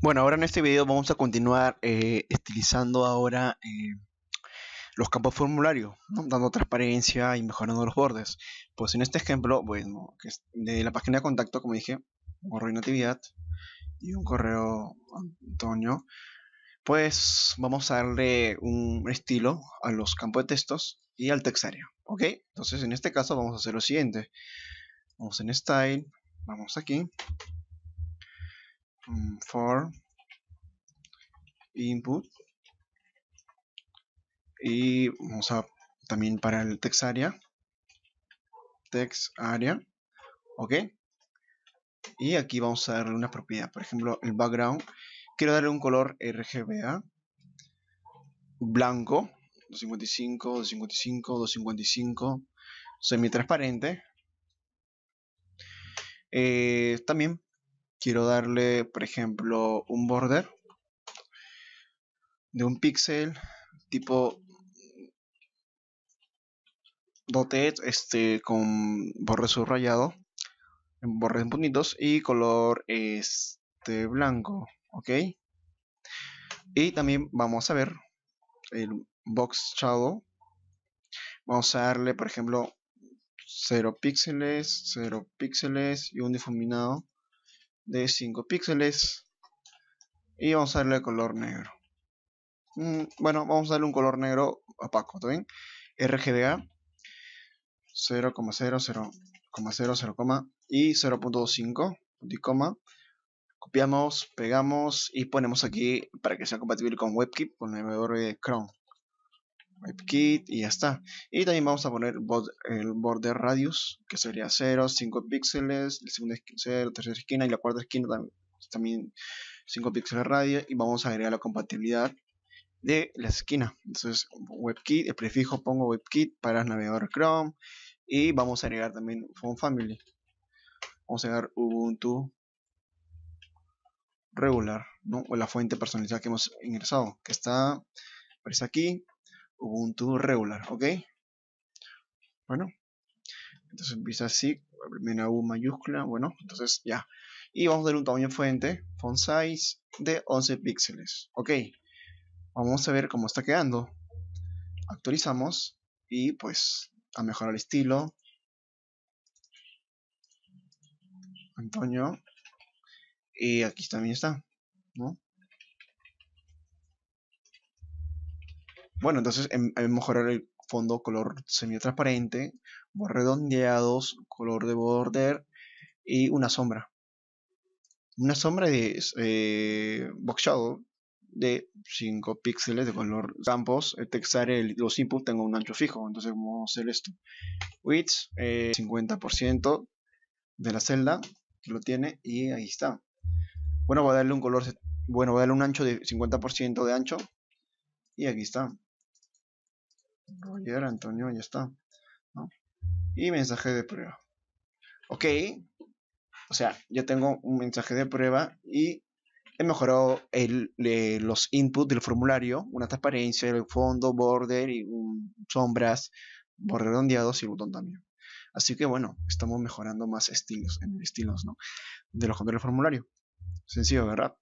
Bueno, ahora en este video vamos a continuar eh, estilizando ahora eh, los campos de formulario, dando transparencia y mejorando los bordes. Pues en este ejemplo, bueno, que es de la página de contacto, como dije, correo y natividad y un correo Antonio, pues vamos a darle un estilo a los campos de textos y al textario, ¿ok? Entonces en este caso vamos a hacer lo siguiente. Vamos en Style, vamos aquí, Mm, for input y vamos a también para el text area text area ok y aquí vamos a darle una propiedades, por ejemplo el background quiero darle un color RGBA blanco 255 255 255 semi transparente también quiero darle, por ejemplo, un border de un píxel tipo dotted este, con borde subrayado, bordes bonitos y color este blanco, ¿ok? Y también vamos a ver el box shadow. Vamos a darle, por ejemplo, 0 píxeles, 0 píxeles y un difuminado de 5 píxeles y vamos a darle color negro mm, bueno vamos a darle un color negro opaco ¿está bien? RGBA y 0.25 copiamos, pegamos y ponemos aquí para que sea compatible con WebKit con el navegador de eh, Chrome WebKit y ya está. Y también vamos a poner el border radius, que sería 0, 5 píxeles, el segundo 0, la tercera esquina y la cuarta esquina también 5 píxeles radio y vamos a agregar la compatibilidad de la esquina. Entonces, WebKit, el prefijo pongo WebKit para el navegador Chrome y vamos a agregar también font Family. Vamos a agregar Ubuntu regular, ¿no? O la fuente personalizada que hemos ingresado, que está aquí Ubuntu regular, ¿ok? Bueno, entonces empieza así, la primera U mayúscula, bueno, entonces ya. Y vamos a darle un tamaño fuente, font size de 11 píxeles, ¿ok? Vamos a ver cómo está quedando. Actualizamos y pues a mejorar el estilo. Antonio. Y aquí también está, ¿no? Bueno, entonces en em, mejorar el fondo color semi-transparente, redondeados, color de border y una sombra. Una sombra de eh, box shadow de 5 píxeles de color campos, este el textar los inputs tengo un ancho fijo, entonces vamos a hacer esto. Width, 50% eh, de la celda, que lo tiene y ahí está. Bueno, voy a darle un color, bueno, voy a darle un ancho de 50% de ancho y aquí está. Roger Antonio, ya está. Y mensaje de prueba. Ok, o sea, ya tengo un mensaje de prueba y he mejorado el, los inputs del formulario, una transparencia, el fondo, border y sombras, borde redondeados y el botón también. Así que bueno, estamos mejorando más estilos, en estilos, ¿no? De los controles del formulario. Sencillo, ¿verdad?